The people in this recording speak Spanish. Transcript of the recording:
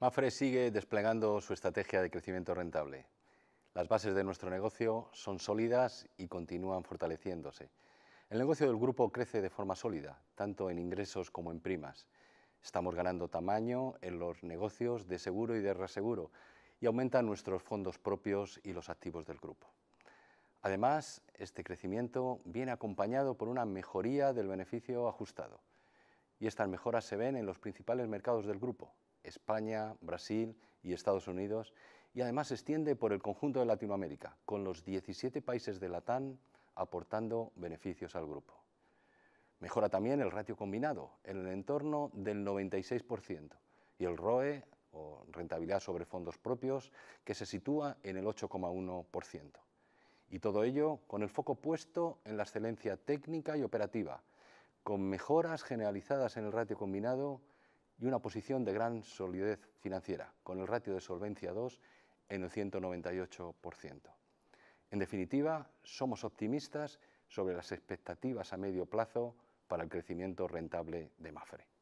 Mafre sigue desplegando su estrategia de crecimiento rentable. Las bases de nuestro negocio son sólidas y continúan fortaleciéndose. El negocio del grupo crece de forma sólida, tanto en ingresos como en primas. Estamos ganando tamaño en los negocios de seguro y de reaseguro y aumentan nuestros fondos propios y los activos del grupo. Además, este crecimiento viene acompañado por una mejoría del beneficio ajustado y estas mejoras se ven en los principales mercados del grupo, España, Brasil y Estados Unidos, y además se extiende por el conjunto de Latinoamérica, con los 17 países de la TAN... aportando beneficios al grupo. Mejora también el ratio combinado, en el entorno del 96%, y el ROE, o rentabilidad sobre fondos propios, que se sitúa en el 8,1%. Y todo ello con el foco puesto en la excelencia técnica y operativa, con mejoras generalizadas en el ratio combinado y una posición de gran solidez financiera, con el ratio de solvencia 2 en el 198%. En definitiva, somos optimistas sobre las expectativas a medio plazo para el crecimiento rentable de Mafre.